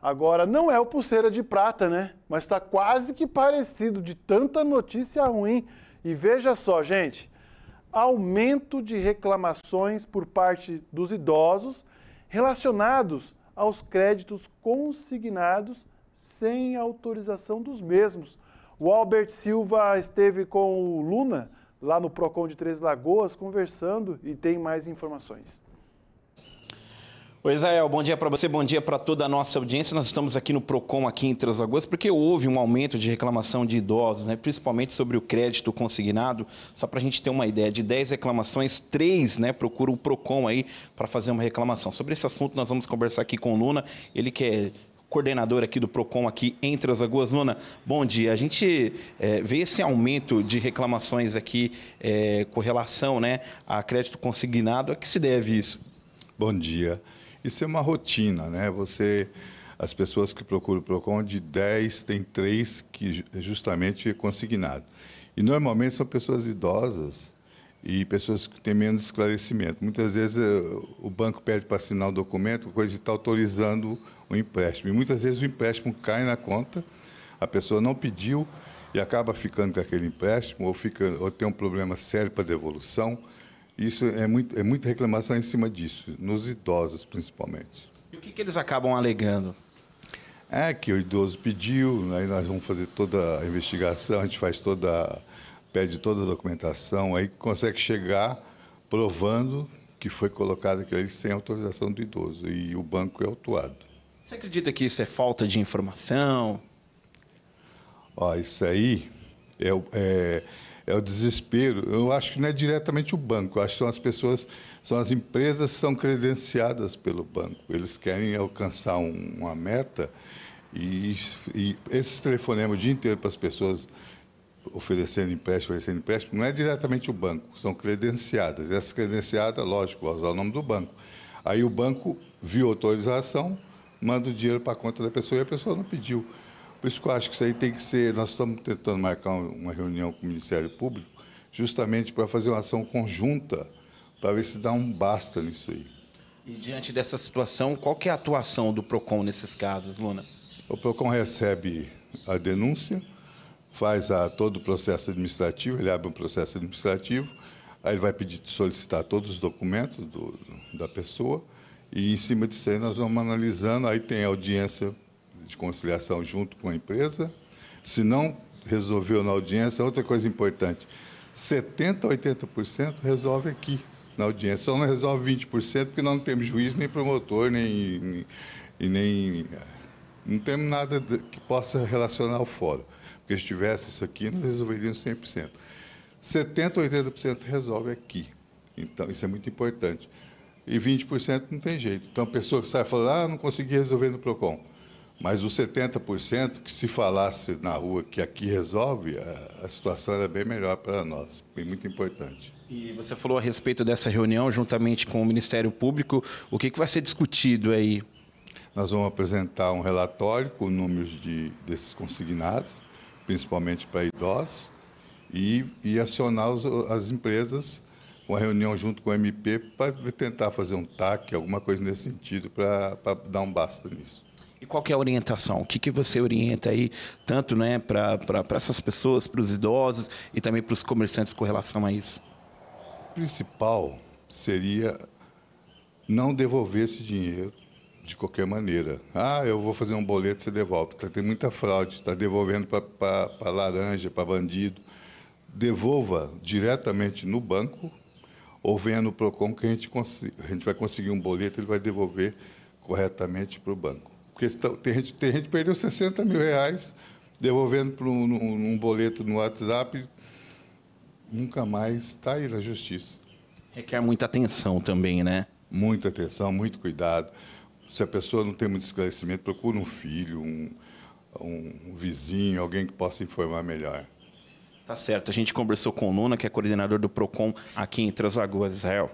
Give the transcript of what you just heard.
Agora, não é o pulseira de prata, né? Mas está quase que parecido de tanta notícia ruim. E veja só, gente: aumento de reclamações por parte dos idosos relacionados aos créditos consignados sem autorização dos mesmos. O Albert Silva esteve com o Luna lá no Procon de Três Lagoas conversando e tem mais informações. Oi, Israel, bom dia para você, bom dia para toda a nossa audiência. Nós estamos aqui no PROCON, aqui em Três Lagoas, porque houve um aumento de reclamação de idosos, né? principalmente sobre o crédito consignado. Só para a gente ter uma ideia, de 10 reclamações, 3 né, procuram o PROCON aí para fazer uma reclamação. Sobre esse assunto, nós vamos conversar aqui com o Luna, ele que é coordenador aqui do PROCON aqui em Três Lagoas. Luna, bom dia. A gente é, vê esse aumento de reclamações aqui é, com relação né, a crédito consignado. A que se deve isso? Bom dia isso é uma rotina, né? Você as pessoas que procuram o Procon, de 10, tem 3 que é justamente consignado. E normalmente são pessoas idosas e pessoas que têm menos esclarecimento. Muitas vezes eh, o banco pede para assinar o documento, coisa de estar autorizando o empréstimo. E muitas vezes o empréstimo cai na conta, a pessoa não pediu e acaba ficando com aquele empréstimo ou, fica, ou tem um problema sério para devolução. Isso é muito, é muita reclamação em cima disso, nos idosos principalmente. E o que, que eles acabam alegando? É que o idoso pediu, aí nós vamos fazer toda a investigação, a gente faz toda, pede toda a documentação, aí consegue chegar provando que foi colocado aquilo ali sem autorização do idoso e o banco é autuado. Você acredita que isso é falta de informação? Ó, isso aí é, é é o desespero. Eu acho que não é diretamente o banco, eu acho que são as pessoas, são as empresas que são credenciadas pelo banco. Eles querem alcançar um, uma meta e, e esses telefonemas o dia inteiro para as pessoas oferecendo empréstimo, oferecendo empréstimo, não é diretamente o banco, são credenciadas. Essas credenciadas, lógico, vão usar o nome do banco. Aí o banco viu autorização, manda o dinheiro para a conta da pessoa e a pessoa não pediu. Por isso que eu acho que isso aí tem que ser. Nós estamos tentando marcar uma reunião com o Ministério Público, justamente para fazer uma ação conjunta, para ver se dá um basta nisso aí. E diante dessa situação, qual é a atuação do PROCON nesses casos, Luna? O PROCON recebe a denúncia, faz a, todo o processo administrativo, ele abre um processo administrativo, aí ele vai pedir solicitar todos os documentos do, da pessoa, e em cima disso aí nós vamos analisando, aí tem audiência de conciliação junto com a empresa. Se não resolveu na audiência, outra coisa importante, 70% a 80% resolve aqui, na audiência. Só não resolve 20% porque nós não temos juiz, nem promotor, nem, e nem é, não temos nada que possa relacionar ao fórum. Porque se tivesse isso aqui, nós resolveríamos 100%. 70%, 80% resolve aqui. Então, isso é muito importante. E 20% não tem jeito. Então, a pessoa que sai falando, ah, não consegui resolver no PROCON. Mas os 70% que se falasse na rua que aqui resolve, a, a situação era bem melhor para nós. Foi muito importante. E você falou a respeito dessa reunião juntamente com o Ministério Público. O que, que vai ser discutido aí? Nós vamos apresentar um relatório com números de, desses consignados, principalmente para idosos, e, e acionar os, as empresas uma reunião junto com o MP para tentar fazer um TAC, alguma coisa nesse sentido, para dar um basta nisso. E qual é a orientação? O que, que você orienta aí, tanto né, para essas pessoas, para os idosos e também para os comerciantes com relação a isso? O principal seria não devolver esse dinheiro de qualquer maneira. Ah, eu vou fazer um boleto, você devolve. Tá, tem muita fraude, está devolvendo para laranja, para bandido. Devolva diretamente no banco ou venha no PROCON que a gente, a gente vai conseguir um boleto, ele vai devolver corretamente para o banco. Porque tem gente, tem gente que perdeu 60 mil reais devolvendo para um, um, um boleto no WhatsApp. Nunca mais está aí na justiça. Requer muita atenção também, né? Muita atenção, muito cuidado. Se a pessoa não tem muito esclarecimento, procura um filho, um, um vizinho, alguém que possa informar melhor. Tá certo. A gente conversou com o Luna, que é coordenador do PROCON aqui em Três Lagoas, Israel.